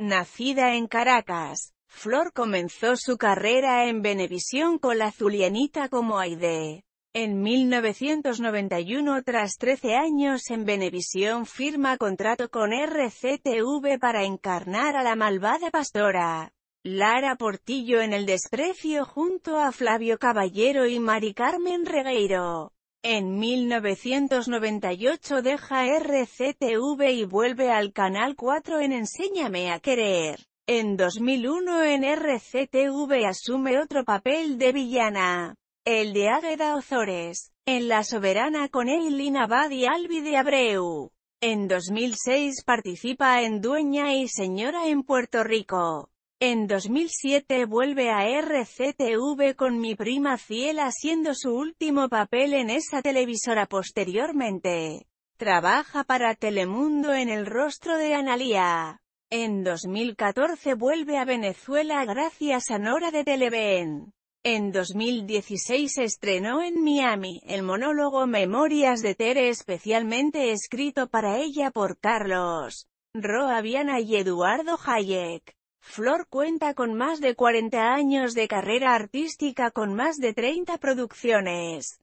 Nacida en Caracas, Flor comenzó su carrera en Venevisión con la Zulianita como Aide. En 1991 tras 13 años en Venevisión firma contrato con RCTV para encarnar a la malvada pastora. Lara Portillo en El desprecio junto a Flavio Caballero y Mari Carmen Regueiro. En 1998 deja RCTV y vuelve al Canal 4 en Enséñame a Querer. En 2001 en RCTV asume otro papel de villana, el de Águeda Ozores, en La Soberana con Eileen Abad y Albi de Abreu. En 2006 participa en Dueña y Señora en Puerto Rico. En 2007 vuelve a RCTV con Mi Prima Ciela haciendo su último papel en esa televisora posteriormente. Trabaja para Telemundo en El Rostro de Analía. En 2014 vuelve a Venezuela gracias a Nora de Televen. En 2016 estrenó en Miami, el monólogo Memorias de Tere especialmente escrito para ella por Carlos, Roa Viana y Eduardo Hayek. Flor cuenta con más de 40 años de carrera artística con más de 30 producciones.